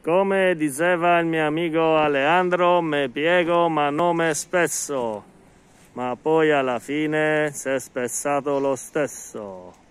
Come diceva il mio amico Alejandro, mi piego ma non mi spesso, ma poi alla fine si è spessato lo stesso.